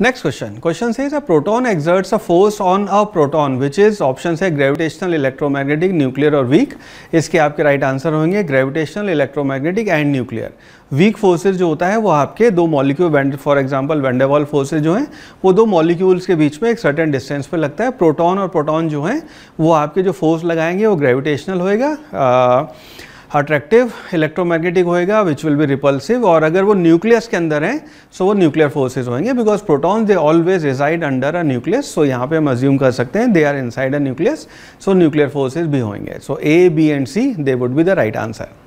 Next question. Question says a proton exerts a force on a proton which is options है gravitational, electromagnetic, nuclear और weak. इसके आपके right answer होंगे gravitational, electromagnetic and nuclear. Weak forces जो होता है वो आपके दो molecule for example van der Waals forces जो हैं वो दो मॉलिक्यूल्स के बीच में एक सर्टेन डिस्टेंस पे लगता है प्रोटॉन और प्रोटॉन जो हैं वो आपके जो फोर्स लगाएंगे वो ग्रेविटेशनल होएगा uh, अट्रैक्टिव इलेक्ट्रोमैग्नेटिक होएगा विच विल बी रिपल्सिव और अगर वो न्यूक्लियस के अंदर हैं सो वो न्यूक्लियर फोर्सेज होंगे because proton they always reside under a nucleus so यहाँ पे हम अज्यूम कर सकते हैं they are inside a nucleus so nuclear forces भी होंगे so A B and C they would be the right answer